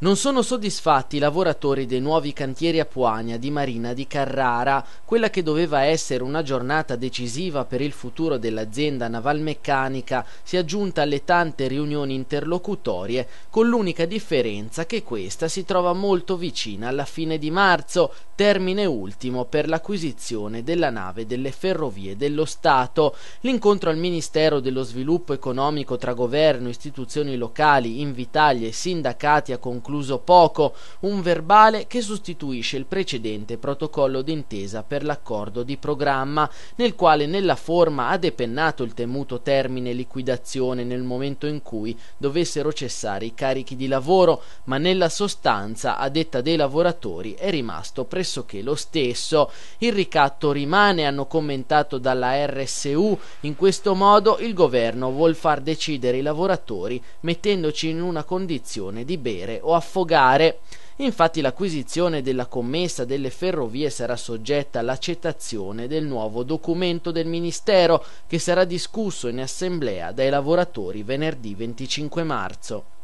Non sono soddisfatti i lavoratori dei nuovi cantieri a Puania di Marina di Carrara. Quella che doveva essere una giornata decisiva per il futuro dell'azienda navalmeccanica si è aggiunta alle tante riunioni interlocutorie, con l'unica differenza che questa si trova molto vicina alla fine di marzo, termine ultimo per l'acquisizione della nave delle ferrovie dello Stato. L'incontro al Ministero dello Sviluppo Economico tra governo, istituzioni locali, Invitalia e sindacati a conclusione concluso poco un verbale che sostituisce il precedente protocollo d'intesa per l'accordo di programma, nel quale nella forma ha depennato il temuto termine liquidazione nel momento in cui dovessero cessare i carichi di lavoro, ma nella sostanza, a detta dei lavoratori, è rimasto pressoché lo stesso. Il ricatto rimane, hanno commentato dalla RSU, in questo modo il governo vuol far decidere i lavoratori mettendoci in una condizione di bere o affogare. Infatti l'acquisizione della commessa delle ferrovie sarà soggetta all'accettazione del nuovo documento del Ministero che sarà discusso in assemblea dai lavoratori venerdì 25 marzo.